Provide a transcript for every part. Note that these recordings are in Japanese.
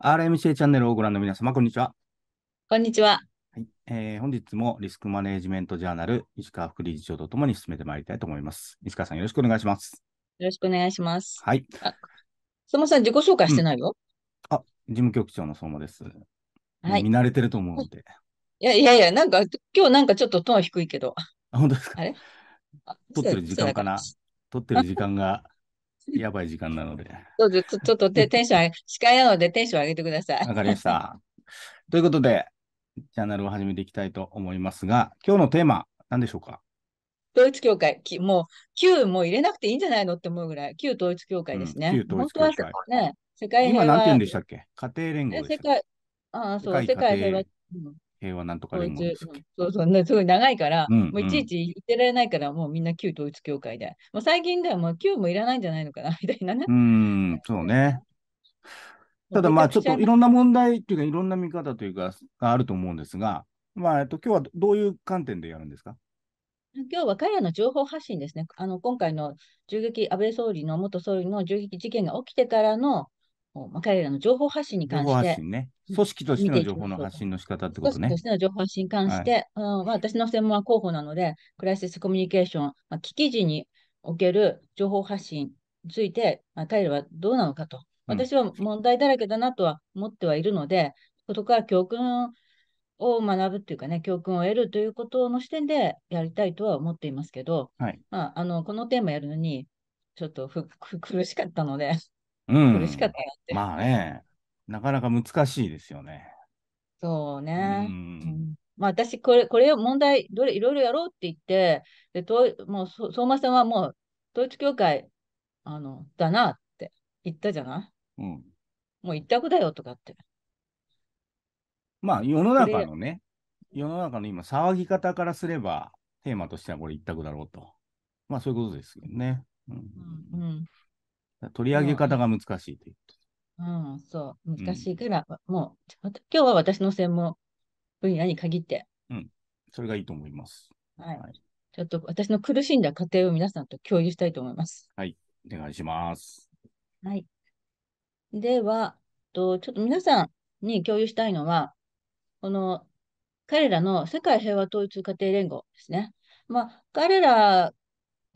RMCA チャンネルをご覧の皆様、こんにちは。こんにちは。はいえー、本日もリスクマネジメントジャーナル、石川副理事長とともに進めてまいりたいと思います。石川さん、よろしくお願いします。よろしくお願いします。はい。相馬さん、自己紹介してないよ。うん、あ、事務局長の相馬です。はい。見慣れてると思うので。いやいやいや、なんか、今日なんかちょっとトーン低いけど。あ、本当ですか。あれ撮ってる時間かな。撮ってる時間がやばい時間なので。そうです。ちょっと テンション上げ、司会なのでテンション上げてください。わかりました。ということで、チャンネルを始めていきたいと思いますが、今日のテーマ、何でしょうか統一教会、もう、旧もう入れなくていいんじゃないのって思うぐらい、旧統一教会ですね。うん、旧統一教会。ね、世界平和。今何て言うんでしたっけ家庭連合世界、ああ、そう、世界平和。うん、平和なんとか連合、うそうそう、ね、すごい長いから、うんうん、もういちいち言ってられないから、もうみんな旧統一教会で。もう最近ではもう旧もいらないんじゃないのかな、みたいなね。うん、そうね。ただまあちょっといろんな問題というかいろんな見方というかがあると思うんですが、まあえっと今日はどういう観点でやるんですか今日は彼らの情報発信ですね。あの今回の銃撃、安倍総理の元総理の銃撃事件が起きてからのまあ、彼らの情報発信に関して。ね、組織としての情報の発信の仕方ってことね。組織としての情報発信に関して、はい、うんま私の専門は候補なので、クライシスコミュニケーション、まあ、危機時における情報発信について、まあ、彼らはどうなのかと。私は問題だらけだなとは思ってはいるので、うん、から教訓を学ぶっていうかね、教訓を得るということの視点でやりたいとは思っていますけど、はい、まあ、あのこのテーマやるのに、ちょっとふ苦しかったのでうん。苦しかったなって。まあね、なかなか難しいですよね。そうね。うん、まあ私これ、これを問題どれ、いろいろやろうって言って、でともう相馬さんはもう統一教会あのだなって言ったじゃない、うん、もう一択だよとかって。まあ世の中のね、世の中の今騒ぎ方からすれば、テーマとしてはこれ一択だろうと。まあそういうことですよね。うん、うん、うん取り上げ方が難しいといううん、そう、難しいから、うん、もう、今日は私の専門分野に限って。うん、それがいいと思います。はい。はい、ちょっと私の苦しんだ過程を皆さんと共有したいと思います。はい、お願いします。はい。では、とちょっと皆さんに共有したいのは、この彼らの世界平和統一家庭連合ですね。まあ、彼ら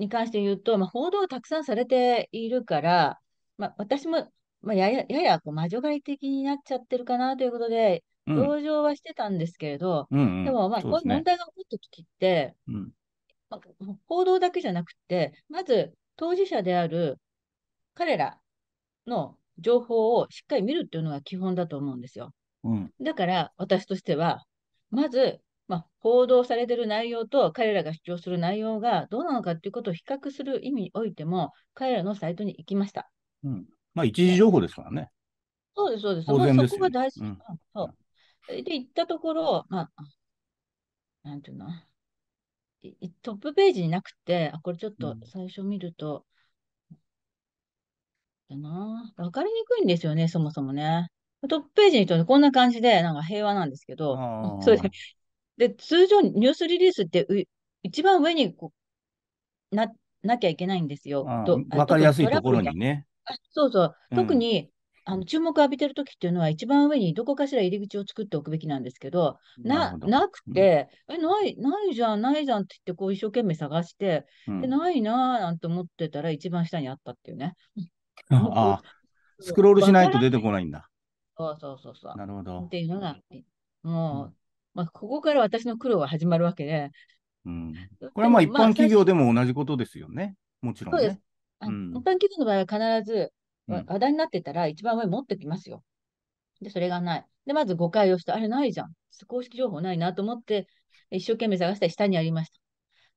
に関して言うと、まあ、報道をたくさんされているから、まあ、私も、まあ、ややややこう魔女狩り的になっちゃってるかなということで、同情はしてたんですけれど、うんでも、まあ、こういう問題が起こった時って、うんまあ、報道だけじゃなくて、まず当事者である彼らの情報をしっかり見るっていうのが基本だと思うんですよ。うん、だから、私としては、まずまあ、報道されている内容と彼らが主張する内容がどうなのかということを比較する意味においても、彼らのサイトに行きました。うん、まあ、一時情報ですからね。そうです、そうです。当然、ね、そこが大事、うん、そう。で、行ったところ、まあ、なんていうの、トップページになくて、あこれちょっと最初見ると、だな、分かりにくいんですよね、そもそもね。トップページにとってこんな感じで、なんか平和なんですけど、それでで、通常ニュースリリースって一番上にこうななきゃいけないんですよ。わかりやすいところにね。そうそう。特に、うん、あの注目を浴びてるときっていうのは、一番上にどこかしら入り口を作っておくべきなんですけど、ななくて、うん、え、ない、ないじゃん、ないじゃんって言って、こう一生懸命探して、うん、ないなーなんて思ってたら、一番下にあったっていうね。ああ、スクロールしないと出てこないんだ。そうそうそうそう。なるほど。っていうのが、もう、まあ、ここから私の苦労が始まるわけで、うん、これはまあ一般企業でも同じことですよね、もちろん、ね、そうです、うん、一般企業の場合は必ず、話題になってたら一番上持ってきますよ。で、それがない。で、まず誤解をして、あれないじゃん。公式情報ないなと思って、一生懸命探したら下にありました。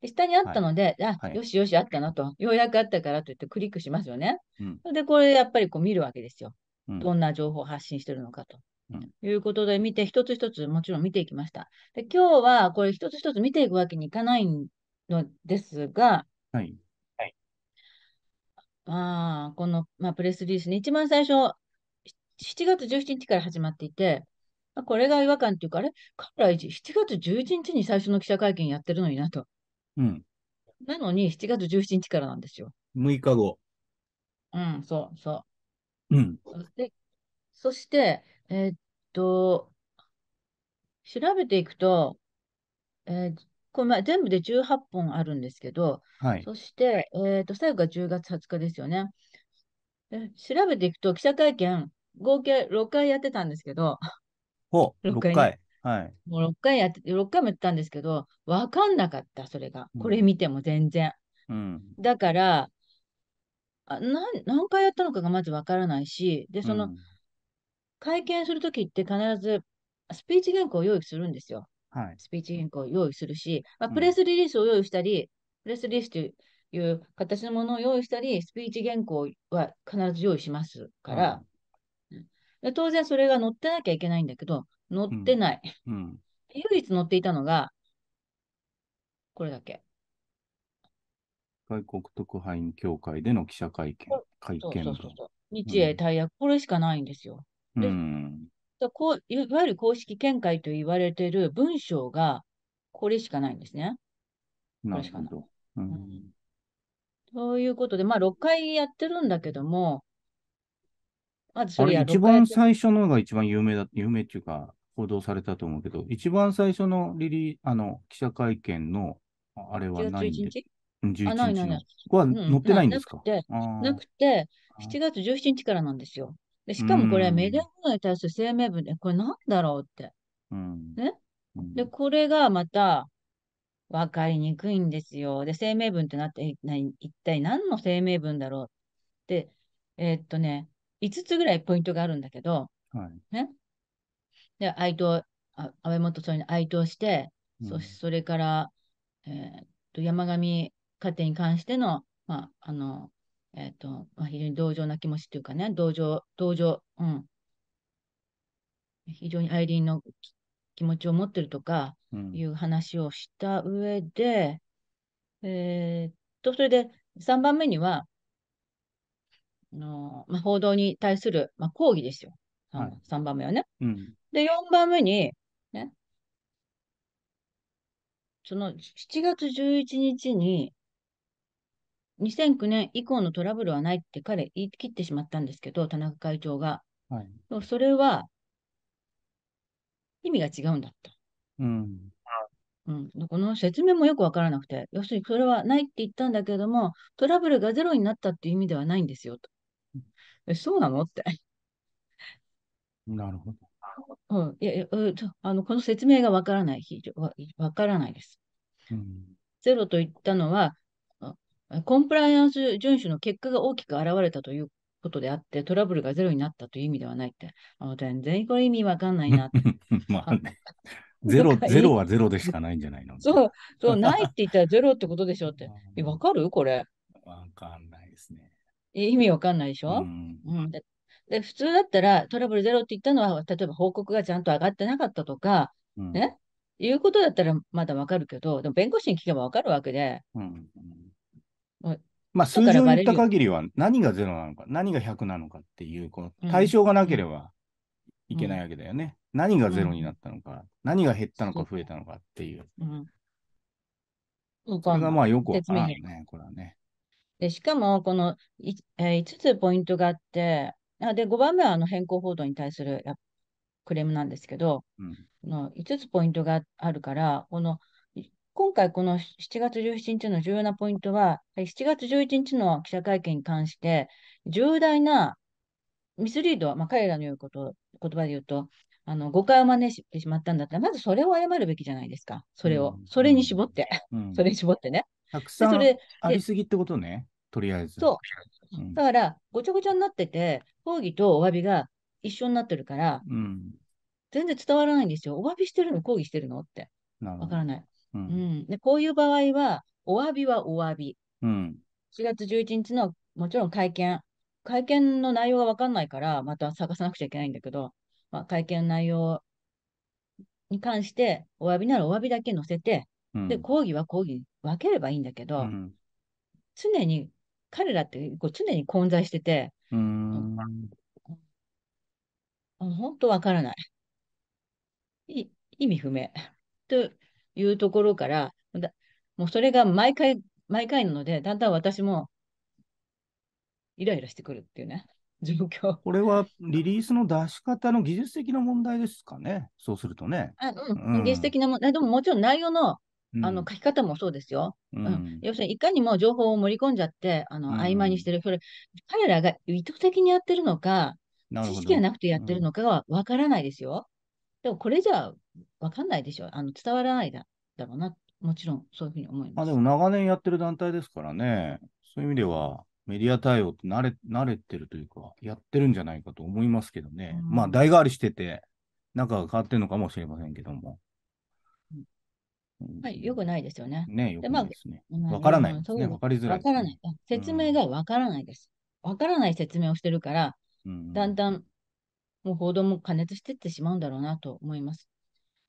で下にあったので、はい、あ、はい、よしよしあったなと、ようやくあったからと言ってクリックしますよね。うん、で、これやっぱりこう見るわけですよ。どんな情報を発信してるのかと。いうことで見て、一つ一つもちろん見ていきました。で今日はこれ一つ一つ見ていくわけにいかないのですが、はい、はい、あこの、まあ、プレスリリースに一番最初、7月17日から始まっていて、まあ、これが違和感というか、あれ彼ら7月11日に最初の記者会見やってるのになと。うん、なのに7月17日からなんですよ。6日後。うん、そうそう。うん、でそして、えっと、調べていくと、えーこれまあ全部で18本あるんですけど、はい。そして、えーっと、最後が10月20日ですよね。え調べていくと、記者会見、合計6回やってたんですけど、ほ6回ね。回。はい。もう6回やって、6回もやったんですけど、分かんなかった、それが。これ見ても全然。うん。だから、あなん何回やったのかがまず分からないし、で、その、会見するときって必ずスピーチ原稿を用意するんですよ。はい、スピーチ原稿を用意するし、まあ、プレスリリースを用意したり、うん、プレスリリースという形のものを用意したり、スピーチ原稿は必ず用意しますから、うん、で当然それが載ってなきゃいけないんだけど、載ってない。うん、唯一載っていたのが、これだけ。外国特派員協会での記者会見。会見そう日英大約、これしかないんですよ。で、うん、こういわゆる公式見解と言われている文章がこれしかないんですね。これしかない。うん、ということで、まあ、6回やってるんだけども、まずそれ一番最初のが一番有名だ、有名っていうか、報道されたと思うけど、一番最初のリリー、あの、記者会見の、あれはない1で月11日ないないない。ここは載ってないんですか、うん、なくて、なくて7月17日からなんですよ。でしかもこれ、メディア報に対する声明文で、これなんだろうって。ね、で、これがまた、分かりにくいんですよ。で、声明文ってなって、一体何の声明文だろうって、えー、っとね、5つぐらいポイントがあるんだけど、はい、ね。で、哀悼、安倍元総理に哀悼して、うん、そそれから、えー、っと、山上家庭に関しての、まあ、あの、えっ、ー、と、まあ、非常に同情な気持ちというかね、同情、同情、うん。非常にアイリーンの気持ちを持ってるとかいう話をした上で、うん、えー、っと、それで3番目には、あのまあ、報道に対する、まあ、抗議ですよ。はい、3番目はね。うん、で、4番目に、ね、その7月11日に、2009年以降のトラブルはないって彼言い切ってしまったんですけど、田中会長が。はい、それは意味が違うんだった。うん。うん、この説明もよくわからなくて、要するにそれはないって言ったんだけれども、トラブルがゼロになったっていう意味ではないんですよと。うん、そうなのって。なるほど。うん、いやいやあのこの説明がわからない、わからないです、うん。ゼロと言ったのは、コンプライアンス遵守の結果が大きく現れたということであって、トラブルがゼロになったという意味ではないって、あ全然これ意味わかんないなって。まあね、ゼロ、ゼロはゼロでしかないんじゃないの そう、そう、ないって言ったらゼロってことでしょって。え、わかるこれ。わかんないですね。意味わかんないでしょ、うん、うん、で普通だったらトラブルゼロって言ったのは、例えば報告がちゃんと上がってなかったとか、うん、ね、いうことだったらまだわかるけど、でも弁護士に聞けばわかるわけで、うん、うんまあ、数字を言った限りは何が0なのか、何が100なのかっていう、この対象がなければいけないわけだよね。うん、何が0になったのか、うん、何が減ったのか増えたのかっていう。うん、これがまあよくわからないね、これはね。でしかも、このい、えー、5つポイントがあって、あで5番目はあの変更報道に対するクレームなんですけど、うん、の5つポイントがあるから、この今回この7月17日の重要なポイントは、7月11日の記者会見に関して、重大なミスリード、まあ、彼らの言うこと、言葉で言うと、あの誤解を招いてしまったんだったら、まずそれを謝るべきじゃないですか、それを、うん、それに絞って、うん、それに絞ってね。たくさんありすぎってことね、とりあえず。そう。だから、ごちゃごちゃになってて、抗議とお詫びが一緒になってるから、全然伝わらないんですよ。お詫びしてるの、抗議してるのって。わからない。うん、でこういう場合は、お詫びはお詫び。うん、4月11日のもちろん会見、会見の内容が分かんないから、また探さなくちゃいけないんだけど、まあ、会見の内容に関して、お詫びならお詫びだけ載せて、うん、で、抗議は抗議分ければいいんだけど、うん、常に、彼らってこう常に混在してて、本当分からない。い意味不明。というところから、もうそれが毎回、毎回なので、だんだん私もイライラしてくるっていうね、状況。これはリリースの出し方の技術的な問題ですかね、そうするとね。あうん、うん、技術的な問題、でももちろん内容のあの書き方もそうですよ、うん、うん、要するにいかにも情報を盛り込んじゃってあの、曖昧にしてる、それ彼らが意図的にやってるのか、知識がなくてやってるのかはわからないですよ。でもこれじゃわかんないでしょ。あの伝わらないだだろうな。もちろん、そういうふうに思いまます。あでも長年やってる団体ですからね、そういう意味ではメディア対応って慣れ慣れてるというか、やってるんじゃないかと思いますけどね。うんまあ、代替わりしてて、中が変わってるのかもしれませんけども。はい、よくないですよね。ね、よくないですね。わからないでね。わかりづらいですからない。説明がわからないです。わからない説明をしてるから、うんだんだんもう報道も過熱してってしまうんだろうなと思います。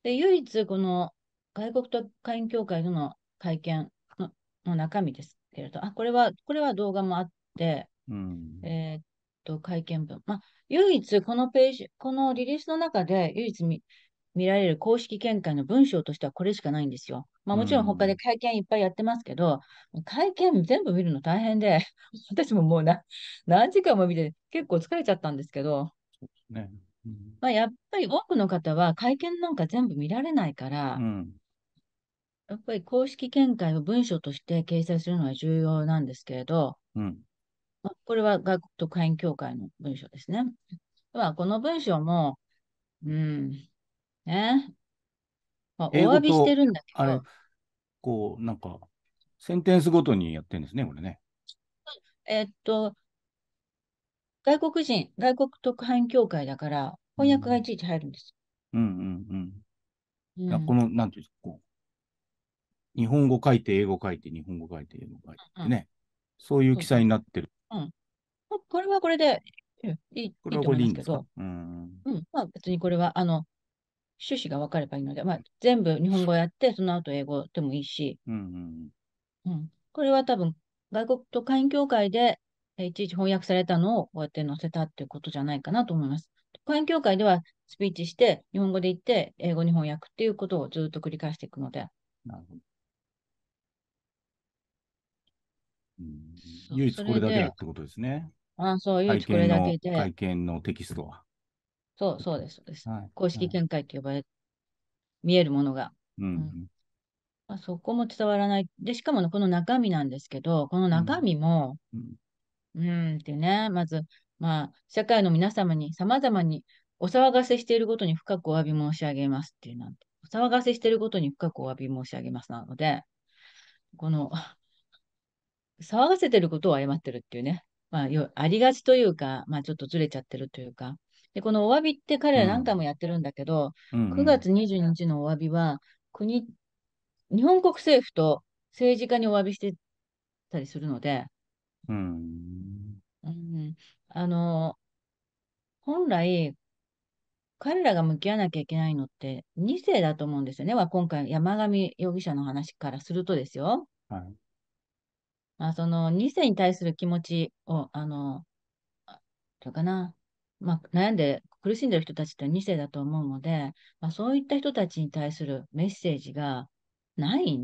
で、唯一この外国特会員協会との会見のの中身ですけれど、あ、これは、これは動画もあって、うん、えー、っと、会見文。まあ、唯一このページ、このリリースの中で唯一見見られる公式見解の文章としてはこれしかないんですよ。まあもちろん他で会見いっぱいやってますけど、うん、会見全部見るの大変で、私ももうな何時間も見て結構疲れちゃったんですけど、ね、まあ、やっぱり多くの方は会見なんか全部見られないから、うん、やっぱり公式見解を文書として掲載するのは重要なんですけれど、うん、まあ、これは外国特派員協会の文書ですね。まあ、この文書も、うん、ね、まあ、お詫びしてるんだけど、こう、なんか、センテンスごとにやってるんですね、これね。えー、っと、外国人、外国特派員協会だから、翻訳がいちいち入るんです。うんうんうん。うん、この、なんていうんですか、こう、日本語書いて、英語書いて、日本語書いて、英語書いてね、うんそういう記載になってる。うん。これはこれで、いい、これはこれでいいんですけど、うん。うん。まあ別にこれは、あの、趣旨が分かればいいので、まあ全部日本語やって、その後英語でもいいし、うん、うん、うん。これは多分、外国特派員協会でいちいち翻訳されたのをこうやって載せたっていうことじゃないかなと思います。講演協会ではスピーチして、日本語で言って、英語に翻訳っていうことをずっと繰り返していくので。なるほど。うん、唯一これだけだってことですね。あそう、唯一これだけで。会見のテキストは。そう、そうです、そうです。はい、公式見解と呼ばれ、はい、見えるものが。うん、うんまあ、そこも伝わらない。で、しかもこの中身なんですけど、この中身も、うん、うんってね、まず、まあ、社会の皆様に様々にお騒がせしていることに深くお詫び申し上げますっていうなんて、お騒がせしていることに深くお詫び申し上げますなので、この、騒がせてることを謝ってるっていうね、まあ、よありがちというか、まあ、ちょっとずれちゃってるというか、でこのお詫びって彼ら何回もやってるんだけど、うん、9月22日のお詫びは、国、日本国政府と政治家にお詫びしてたりするので、うん。ん、あの、本来、彼らが向き合わなきゃいけないのって2世だと思うんですよね。は今回、山上容疑者の話からするとですよ。はい。まあ、その2世に対する気持ちを、あの、あどうかな、まあ、悩んで苦しんでる人たちって2世だと思うので、まあ、そういった人たちに対するメッセージがない、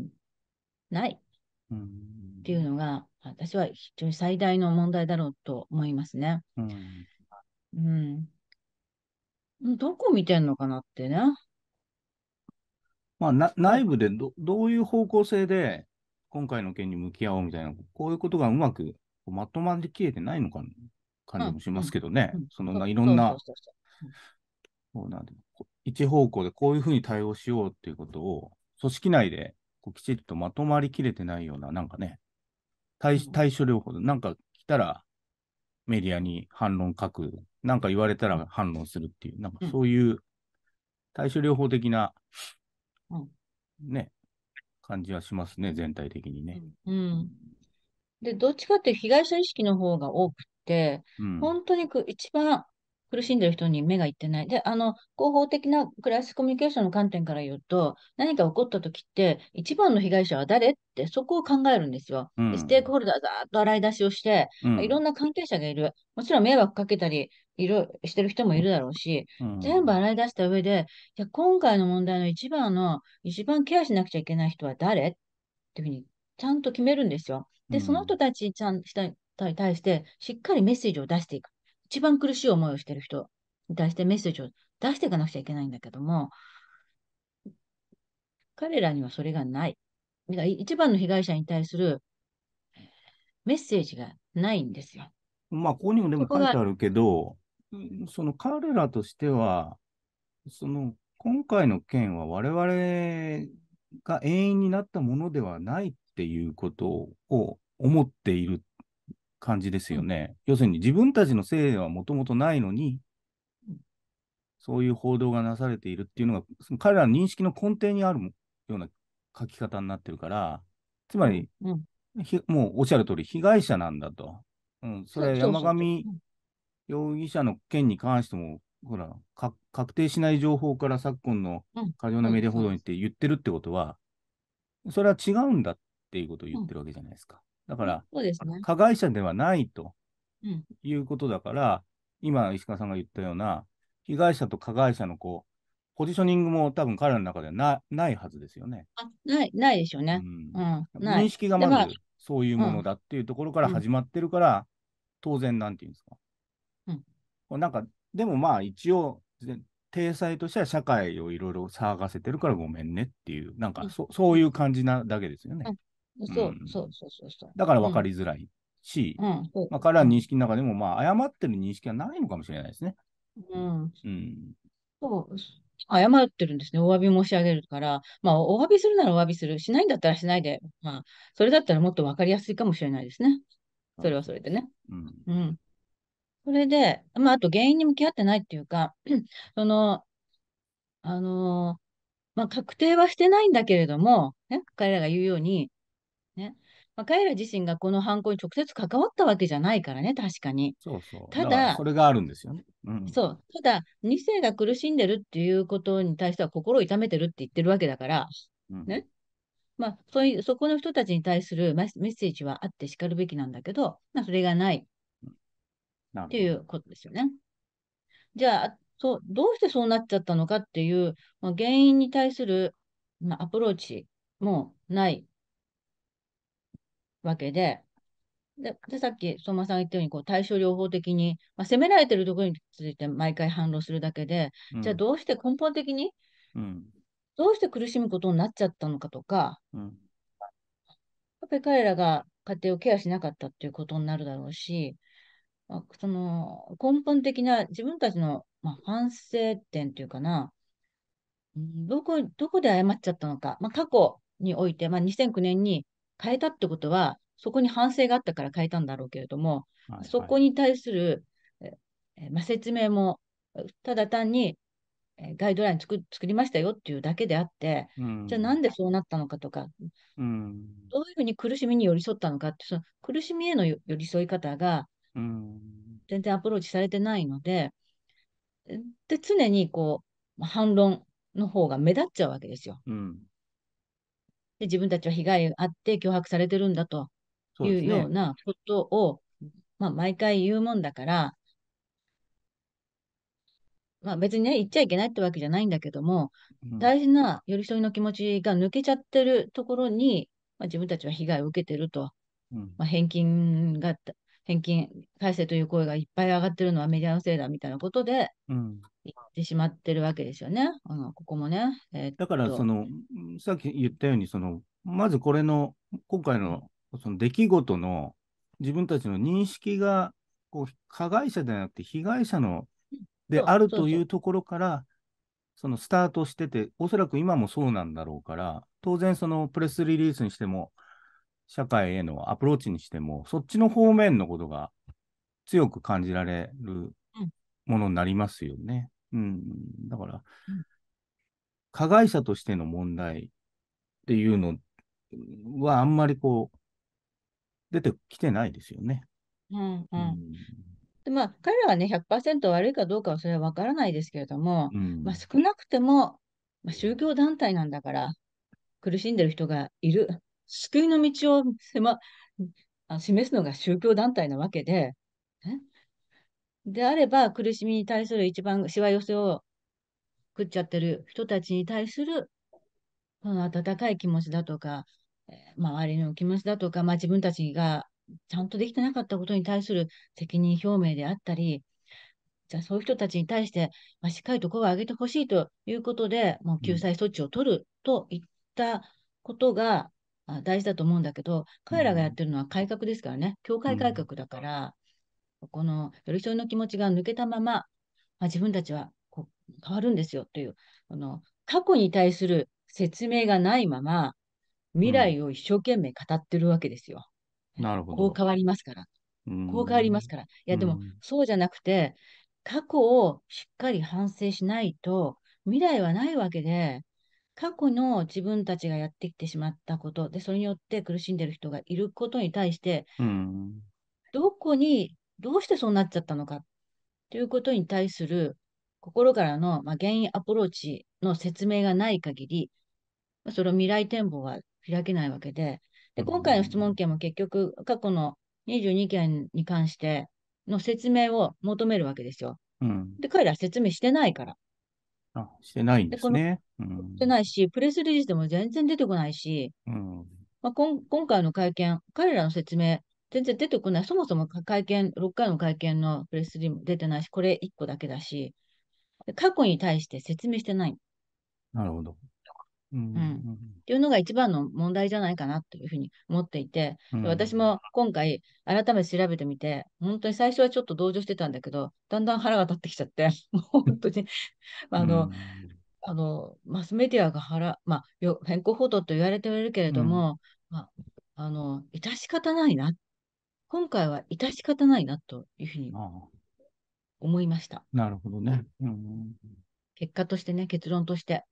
ないっていうのが、私は非常に最大の問題だろうと思いますね。うん。うん、どこ見てんのかなってね。まあ、な内部でどどういう方向性で今回の件に向き合おうみたいな、こういうことがうまくまとまりきれてないのか感じもしますけどね、うんうん、そのないろんな、そうなん一方向でこういうふうに対応しようっていうことを、組織内できちっとまとまりきれてないような、なんかね、対対処療法で、なんか来たらメディアに反論書く、なんか言われたら反論するっていう、なんかそういう対処療法的な、うん、ね、感じはしますね、全体的にね。うん、で、どっちかっていうと被害者意識の方が多くて、うん、本当に一番苦しんでる人に目がいってない。で、あの、広報的なクライスコミュニケーションの観点から言うと、何か起こった時って、一番の被害者は誰って、そこを考えるんですよ。うん、ステークホルダーざーっと洗い出しをして、うん、いろんな関係者がいる。もちろん迷惑かけたり、いろしてる人もいるだろうし、うん、全部洗い出した上で、じゃ今回の問題の一番の、一番ケアしなくちゃいけない人は誰っていうふうに、ちゃんと決めるんですよ。で、その人たちちゃん、たに対して、しっかりメッセージを出していく。一番苦しい思いをしてる人に対してメッセージを出していかなくちゃいけないんだけども、彼らにはそれがない。だから一番の被害者に対するメッセージがないんですよ。まあ、ここにもでも書いてあるけど、その彼らとしては、その今回の件は我々が永遠になったものではないっていうことを思っている感じですよね。要するに自分たちのせいはもともとないのに、そういう報道がなされているっていうのが、その彼らの認識の根底にあるような書き方になってるから、つまり、うん、もうおっしゃる通り、被害者なんだと。うん、それ山上容疑者の件に関しても、ほら、確定しない情報から昨今の過剰なメディア報道にって言ってるってことは、それは違うんだっていうことを言ってるわけじゃないですか。だから、そうですね、加害者ではないということだから、今、石川さんが言ったような、被害者と加害者のこうポジショニングも多分彼の中ではなないはずですよね。あないないでしょうね。うん、うん、認識がまずそういうものだっていうところから始まってるから、うん、当然、なんていうんですか。うん、なんかでもまあ一応、体裁としては社会をいろいろ騒がせてるからごめんねっていう、なんかそ,、うそういう感じなだけですよね。そう、そうそうそうそう。だから分かりづらいし、うんまあ、彼らの認識の中でも、まあ、誤ってる認識はないのかもしれないですね。うん。うん、そう。謝ってるんですね。お詫び申し上げるから、まあ、お詫びするならお詫びする。しないんだったらしないで、まあ、それだったらもっと分かりやすいかもしれないですね。それはそれでね。うん。うん、それで、まあ、あと原因に向き合ってないっていうか、その、あのー、まあ、確定はしてないんだけれども、ね、彼らが言うように、ね。まあ、彼ら自身がこの犯行に直接関わったわけじゃないからね、確かに。そうそうただ、それがあるんですよね。うん、そう。ただ、2世が苦しんでるっていうことに対しては心を痛めてるって言ってるわけだから、うん、ね。まあ、そういう、そこの人たちに対するメッセージはあってしかるべきなんだけど、まあ、それがない。っていうことですよね。じゃあ、そう、どうしてそうなっちゃったのかっていう、まあ、原因に対する、まあ、アプローチもないわけで、で、でさっき相馬さんが言ったようにこう対処療法的に、まあ、責められてるところについて毎回反論するだけで、うん、じゃあどうして根本的に、うん、どうして苦しむことになっちゃったのかとか、うん、やっぱり彼らが家庭をケアしなかったっていうことになるだろうし、まあ、その根本的な自分たちの、まあ、反省点というかな、どこどこで謝っちゃったのか、まあ、過去において、まあ、2009年に変えたってことは、そこに反省があったから変えたんだろうけれども、はいはい、そこに対する、えま説明も、ただ単に、えガイドライン作作りましたよっていうだけであって、うん、じゃあなんでそうなったのかとか、うん、どういうふうに苦しみに寄り添ったのかって、その苦しみへの寄り添い方が、全然アプローチされてないので、で常にこう反論の方が目立っちゃうわけですよ。うんで自分たちは被害があって脅迫されてるんだというようなことを、ね、まあ、毎回言うもんだから、まあ、別にね、言っちゃいけないってわけじゃないんだけども、うん、大事な寄り添いの気持ちが抜けちゃってるところに、まあ、自分たちは被害を受けてると、うん、まあ、返金が返金返せという声がいっぱい上がってるのはメディアのせいだみたいなことで、言ってしまってるわけですよね、うん、ここもね。えー、だからその、さっき言ったようにその、まずこれの、今回のその出来事の自分たちの認識がこう加害者ではなくて被害者のであるというところから、そのスタートしてて、おそらく今もそうなんだろうから、当然そのプレスリリースにしても、社会へのアプローチにしても、そっちの方面のことが強く感じられるものになりますよね。うん。うん、だから、加害者としての問題っていうのはあんまりこう、出てきてないですよね。うん、うん、でまあ、彼らはね100%悪いかどうかはそれは分からないですけれども、まあ、少なくても、まあ、宗教団体なんだから苦しんでる人がいる救いの道を狭、ま、示すのが宗教団体なわけで、であれば苦しみに対する一番しわ寄せを食っちゃってる人たちに対するこの温かい気持ちだとか、周りの気持ちだとか、まあ、自分たちがちゃんとできてなかったことに対する責任表明であったり、じゃあそういう人たちに対して、まあ、しっかりと声を上げてほしいということで、もう救済措置を取るといったことが、大事だと思うんだけど、彼らがやってるのは改革ですからね、教会改革だから、うん、この寄り添いの気持ちが抜けたまま、まあ、自分たちはこう変わるんですよという、この過去に対する説明がないまま、未来を一生懸命語ってるわけですよ。うん、なるほど。こう変わりますから。こう変わりますから。いや、でも、そうじゃなくて、過去をしっかり反省しないと、未来はないわけで、過去の自分たちがやってきてしまったことで、それによって苦しんでる人がいることに対して、うん、どこに、どうしてそうなっちゃったのかということに対する心からの、まあ、原因アプローチの説明がない限り、まあ、その未来展望は開けないわけで、で今回の質問権も結局、過去の22件に関しての説明を求めるわけですよ。うん、で、彼ら説明してないから。してないんですね。してないし、プレスリリースでも全然出てこないし、うんまあ、今回の会見、彼らの説明、全然出てこない。そもそも会見、6回の会見のプレスリーも出てないし、これ1個だけだし、過去に対して説明してない。なるほど。うんうん、っていうのが一番の問題じゃないかなというふうに思っていて、私も今回改めて調べてみて、本当に最初はちょっと同情してたんだけど、だんだん腹が立ってきちゃって、本当にあの、あの、マスメディアが腹、まあ、よ変更報道と言われておいるけれども、うん、まあ、あの、致し方ないな。今回は致し方ないなというふうに思いました。なるほどね、うん。結果としてね、結論として。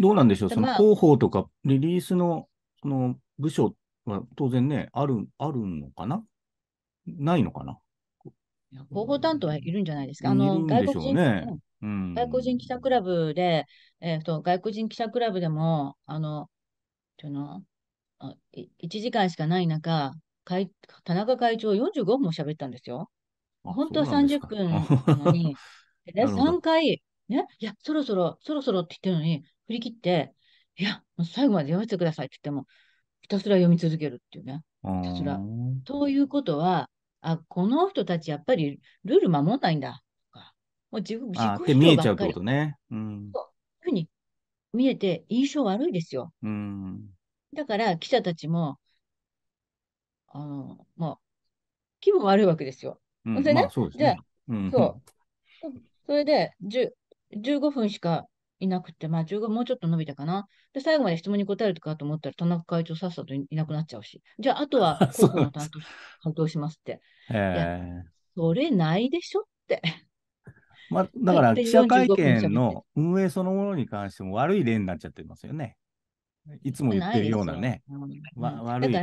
どうなんでしょう、その広報とかリリースのその部署は当然ね、あるあるのかなないのかな広報担当はいるんじゃないですか。あの、外国人、うん、外国人記者クラブで、えーと、外国人記者クラブでも、あの、というの1時間しかない中、会田中会長45分も喋ったんですよ。本当は30分なのに、3 回、ね、いや、そろそろ、そろそろって言ってるのに、振り切って、いや、最後まで読ませてくださいって言っても、ひたすら読み続けるっていうね。ひたすら。ということは、あ、この人たちやっぱりルール守んないんだとか、もう自分、自己主張ばっかり。うね。うん、そういうふうに見えて印象悪いですよ。うん、だから記者たちも、あの、もう、気分悪いわけですよ。うん、それね、まあ、そう、うん、そう。それで、15分しかいなくて、まあ、10もうちょっと伸びたかな。で、最後まで質問に答えるとかと思ったら、田中会長さっさといなくなっちゃうし、じゃあ、あとは の担当担当しますって。えー、それないでしょって。まあ、だから、記者会見の運営そのものに関しても悪い例になっちゃってますよね。いつも言ってるようなね。なわ悪い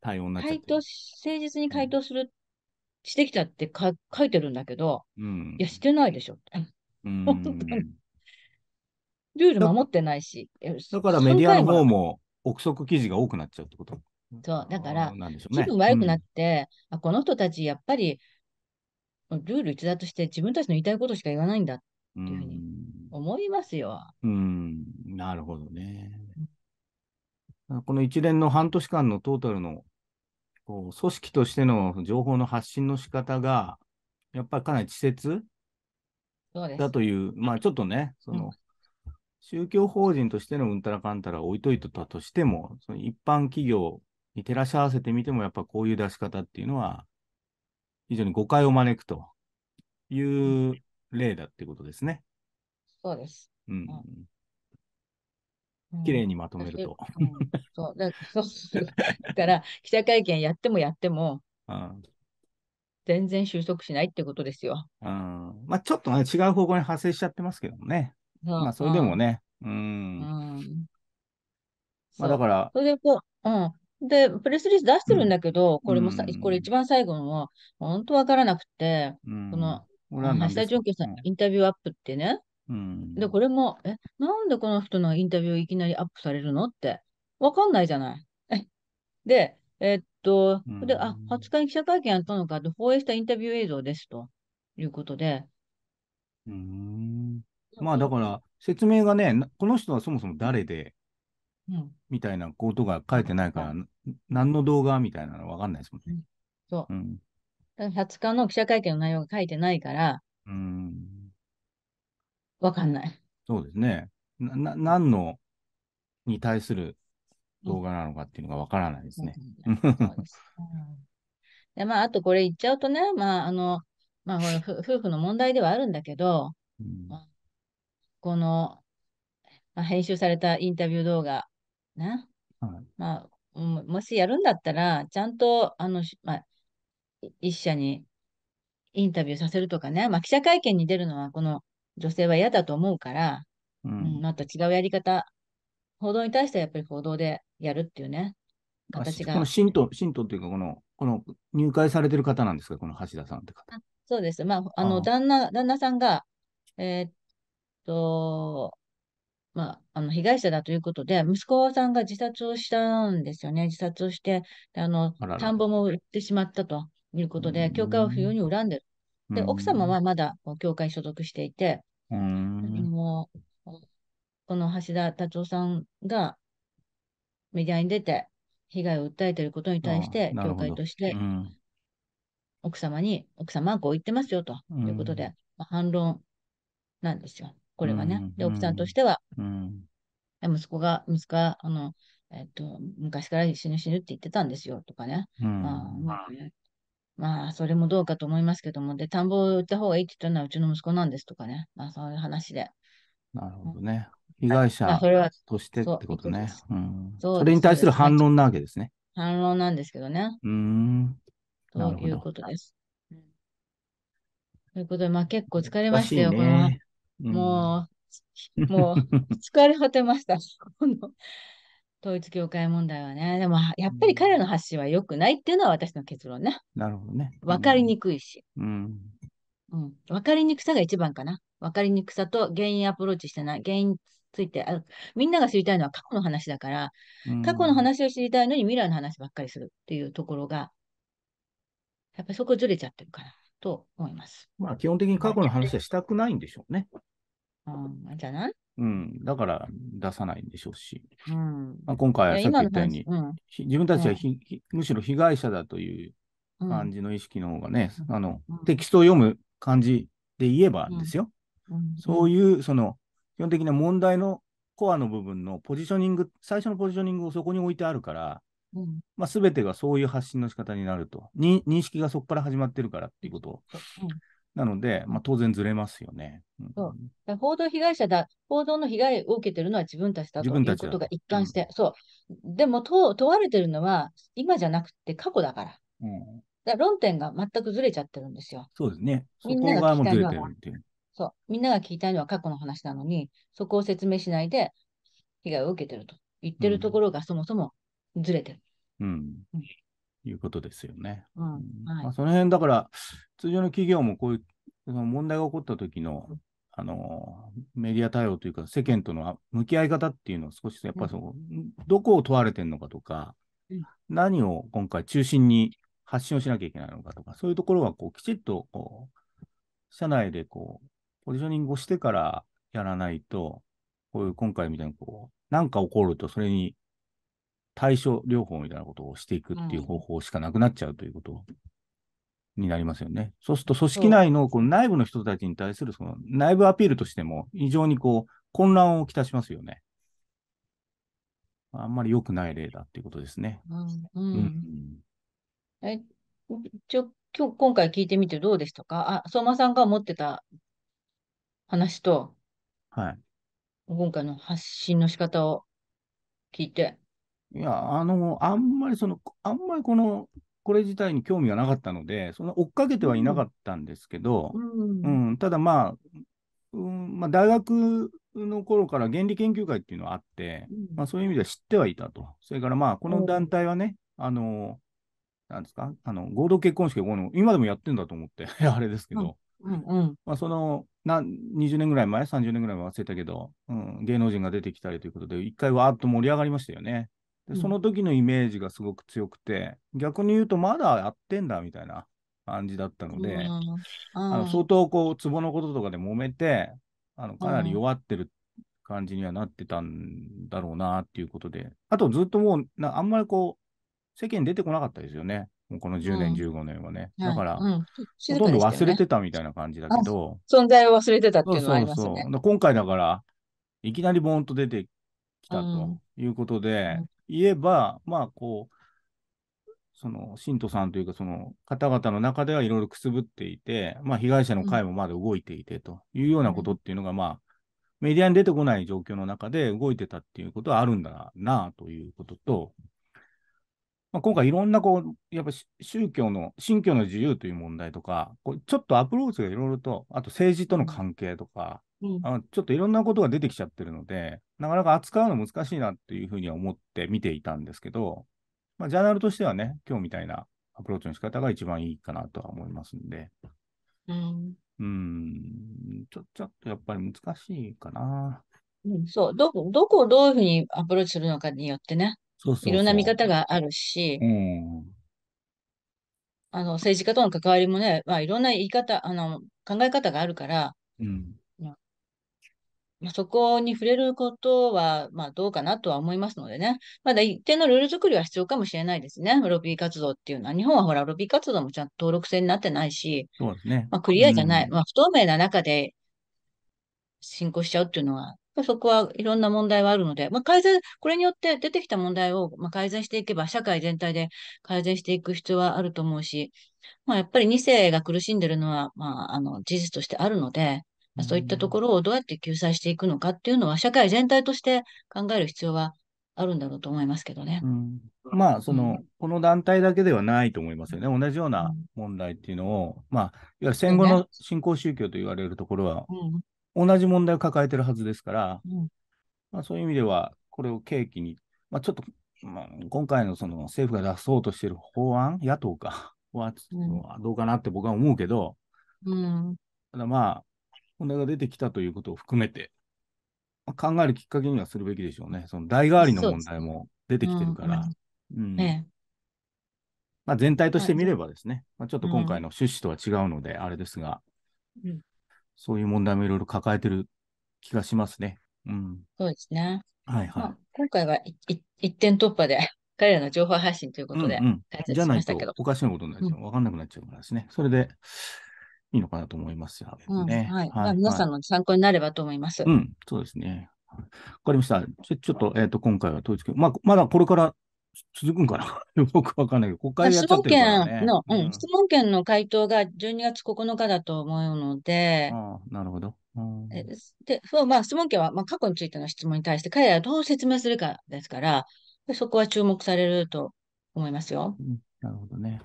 対応になっちゃって誠実に回答する、してきたってか書いてるんだけど、うん、いや、してないでしょって。本当に。ルール守ってないし。だからメディアの方も憶測記事が多くなっちゃうってことそう、だから、ね、気分悪くなって、うん、あ、この人たちやっぱりルール逸脱して自分たちの言いたいことしか言わないんだっていうふうに思いますよ。うん、うん、なるほどね。この一連の半年間のトータルのこう組織としての情報の発信の仕方が、やっぱりかなり稚拙だという、まあちょっとね、その、うん宗教法人としてのうんたらかんたら置いといてたとしても、その一般企業に照らし合わせてみても、やっぱこういう出し方っていうのは、非常に誤解を招くという例だってことですね。そうです。うん。綺、う、麗、ん、にまとめると。うん、そうだから、記者会見やってもやっても、うん、全然収束しないってことですよ。うん、まあ、ちょっとね、違う方向に派生しちゃってますけどもね。まあ、それでもね、うん。うんまあ、だから。それでこう、うん。で、プレスリリース出してるんだけど、うん、これもさ、これ一番最後のは、本当わからなくて、うん、この、橋田純子さん、インタビューアップってね、うん、で、これも、え、なんでこの人のインタビューいきなりアップされるのって、わかんないじゃない。で、えー、っと、で、あ、20日に記者会見やったのか放映したインタビュー映像ですということで、うん、まあだから説明がね、この人はそもそも誰で、うん、みたいなことが書いてないから、何の動画みたいなの分かんないですもんね。うん、そう。うん、だから20日の記者会見の内容が書いてないから、うん、分かんない。そうですね。な何のに対する動画なのかっていうのが分からないですね。でまあ、あとこれ言っちゃうとね、まああのまあ、夫婦の問題ではあるんだけど、うん、この、まあ、編集されたインタビュー動画、はい、まあ、もしやるんだったら、ちゃんと、あの、まあ、一社にインタビューさせるとかね、まあ、記者会見に出るのは、この女性は嫌だと思うから、うん、また違うやり方、報道に対してはやっぱり報道でやるっていうね、形が。この信徒、信っていうか、この、この入会されてる方なんですか、この橋田さんって方。そうです。まあ、あの、旦那、旦那さんが、えー、っと、まあ、あの、被害者だということで、息子さんが自殺をしたんですよね。自殺をして、あの、あらら田んぼも売ってしまったということで、教会を非常に恨んでる。で、奥様はまだ教会所属していて、もう、この橋田達夫さんがメディアに出て、被害を訴えていることに対して、教会として、奥様に、奥様はこう言ってますよということで、まあ、反論なんですよ。これはね。で、奥さんとしては、息子が、息子が、あの、えっと、昔から死ぬ死ぬって言ってたんですよ、とかね。まあ、それもどうかと思いますけども、で、田んぼを売った方がいいって言ったのはうちの息子なんですとかね。まあ、そういう話で。なるほどね。被害者としてってことね。それに対する反論なわけですね。反論なんですけどね。うん。ということです。ということで、まあ結構疲れましたよ、ね、このもう、もう、疲れ果てました。この統一教会問題はね。でも、やっぱり彼の発信は良くないっていうのは私の結論ね。なるほどね。分かりにくいし。うん。うん。かりにくさが一番かな。分かりにくさと原因アプローチしてない。原因ついてあ、みんなが知りたいのは過去の話だから、過去の話を知りたいのに未来の話ばっかりするっていうところが、やっぱりそこずれちゃってるかなと思います。まあ、基本的に過去の話はしたくないんでしょうね。あじゃないうん、だから出さないんでしょうし、うんまあ、今回はさっき言ったように、うん、自分たちはひ、うん、むしろ被害者だという感じの意識の方がね、あのテキストを読む感じで言えばですよ、そういうその基本的な問題のコアの部分のポジショニング、最初のポジショニングをそこに置いてあるから、うんまあ、全てがそういう発信の仕方になると、認識がそこから始まってるからっていうことをなので、まあ、当然ずれますよね。そう。報道被害者だ、報道の被害を受けてるのは自分たちだということが一貫して、うん、そう。でも問われてるのは今じゃなくて過去だから。うん、だ論点が全くずれちゃってるんですよ。そうですね。みんなが聞きたいのそう。みんなが聞きたいのは過去の話なのに、そこを説明しないで被害を受けてると言ってるところがそもそもずれてる。うん、うんいうことですよね。うんはいまあ、その辺だから、通常の企業もこういうその問題が起こった時の、あのメディア対応というか、世間との向き合い方っていうのを少し、やっぱりうん、どこを問われてるのかとか、うん、何を今回中心に発信をしなきゃいけないのかとか、そういうところはこうきちっとこう社内でこうポジショニングをしてからやらないと、こういう今回みたいにこう、なんか起こると、それに対症療法みたいなことをしていくっていう方法しかなくなっちゃうということになりますよね。そうすると、組織内のこの内部の人たちに対するその内部アピールとしても、非常にこう混乱をきたしますよね。あんまり良くない例だっていうことですね。うん、うんえ今日今回聞いてみてどうでしたかあ相馬さんが持ってた話と、はい、今回の発信の仕方を聞いて。いや、あの、あんまりその、あんまりこの、これ自体に興味がなかったので、そんな追っかけてはいなかったんですけど、うん、うん、ただまあ、うんまあ、大学の頃から原理研究会っていうのはあって、うん、まあ、そういう意味では知ってはいたと。それからまあ、この団体はね、あの、なんですか、あの合同結婚式今でもやってんだと思って、あれですけど、うんうんまあ、そのな20年ぐらい前、30年ぐらい前忘れたけど、うん、芸能人が出てきたりということで、一回わーっと盛り上がりましたよね。でその時のイメージがすごく強くて、逆に言うとまだやってんだみたいな感じだったので、あの相当こうツボのこととかで揉めてあのかなり弱ってる感じにはなってたんだろうなっていうことで、あとずっともうなあんまりこう世間出てこなかったですよね。この10年、うん、15年はね。だから、はいうんね、ほとんど忘れてたみたいな感じだけど。存在を忘れてたっていうのはありますね。そうそうそう今回だから、いきなりボーンと出てきたということで、言えば、まあこう、その信徒さんというか、その方々の中ではいろいろくすぶっていて、まあ、被害者の会もまだ動いていてというようなことっていうのが、まあ、メディアに出てこない状況の中で動いてたっていうことはあるんだなということと、まあ、今回いろんなこう、やっぱ宗教の、信教の自由という問題とか、こうちょっとアプローチがいろいろと、あと政治との関係とか、うん、あのちょっといろんなことが出てきちゃってるので、なかなか扱うの難しいなっていうふうには思って見ていたんですけど、まあ、ジャーナルとしてはね、今日みたいなアプローチの仕方が一番いいかなとは思いますんで。うん。うんちょ、ちょっとやっぱり難しいかな。うん、そう、ど、どこをどういうふうにアプローチするのかによってね、そうそういろんな見方があるし、うん、あの、政治家との関わりもね、まあ、いろんな言い方、あの、考え方があるから、うん、まそこに触れることは、まあ、どうかなとは思いますのでね、まだ一定のルール作りは必要かもしれないですね、ロビー活動っていうのは。日本はほら、ロビー活動もちゃんと登録制になってないし、そうですねまあ、クリアじゃない、まあ、不透明な中で進行しちゃうっていうのは、そこはいろんな問題はあるので、まあ、改善、これによって出てきた問題を、ま改善していけば、社会全体で改善していく必要はあると思うし、まあ、やっぱり2世が苦しんでるのは、まあ、あの、事実としてあるので、そういったところをどうやって救済していくのかっていうのは、社会全体として考える必要はあるんだろうと思いますけどね。うん、まあ、その、うん、この団体だけではないと思いますよね。同じような問題っていうのを、まあ、いわゆる戦後の新興宗教と言われるところは、同じ問題を抱えてるはずですから、まあ、そういう意味では、これを契機に、まあ、ちょっと、まあ、今回のその政府が出そうとしている法案、野党か、はどうかなって僕は思うけど、ただまあ、問題が出てきたということを含めて、まあ、考えるきっかけにはするべきでしょうね。その代替わりの問題も出てきてるから。まあ、全体として見ればですね、はい、まあ、ちょっと今回の趣旨とは違うので、あれですが、うん、そういう問題もいろいろ抱えてる気がしますね。うん、そうですね。はいはい。今回は一点突破で、彼らの情報発信ということで、じゃないとおかしなことになっちゃう。わ、うん、かんなくなっちゃうからですね。それで、いいのかなと思いますよね。うん、はい。はい、皆さんの参考になればと思います。うん、そうですね。わかりました。ちょちょっと、えっ、ー、と、今回は統一教会、まあ、まだこれから続くんかなよく わかんないけど、国会質問権の、うん、質問権の回答が12月9日だと思うので、あなるほど。で、そう、まあ、質問権は、まあ、過去についての質問に対して、彼らがどう説明するかですから、そこは注目されると思いますよ。うん、なるほどね。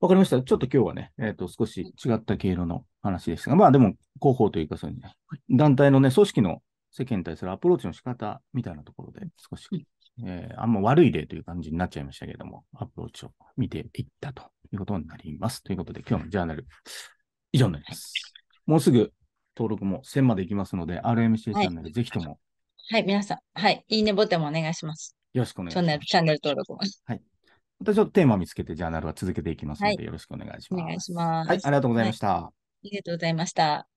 わかりました。ちょっと今日はね、えっ、ー、と、少し違った経路の話でしたが、まあでも、広報というか、そういう、ね、団体のね、組織の世間に対するアプローチの仕方みたいなところで、少し、えー、あんま悪い例という感じになっちゃいましたけれども、アプローチを見ていったということになります。ということで、今日のジャーナル、以上になります。もうすぐ登録も1000までいきますので、RMC チャンネル、ぜひとも、はい。はい、皆さん、はい、いいねボタンもお願いします。よろしくお願いします。チャンネル登録も。はい。私ちょっとテーマを見つけて、ジャーナルは続けていきますので、よろしくお願いします。お願いします。はい、ありがとうございました。ありがとうございました。